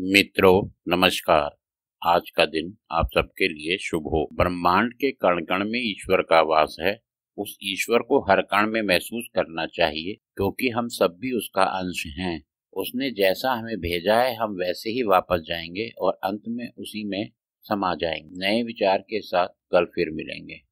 मित्रों नमस्कार आज का दिन आप सबके लिए शुभ हो ब्रह्मांड के कण कण में ईश्वर का वास है उस ईश्वर को हर कण में महसूस करना चाहिए क्योंकि हम सब भी उसका अंश हैं उसने जैसा हमें भेजा है हम वैसे ही वापस जाएंगे और अंत में उसी में समा जाएंगे नए विचार के साथ कल फिर मिलेंगे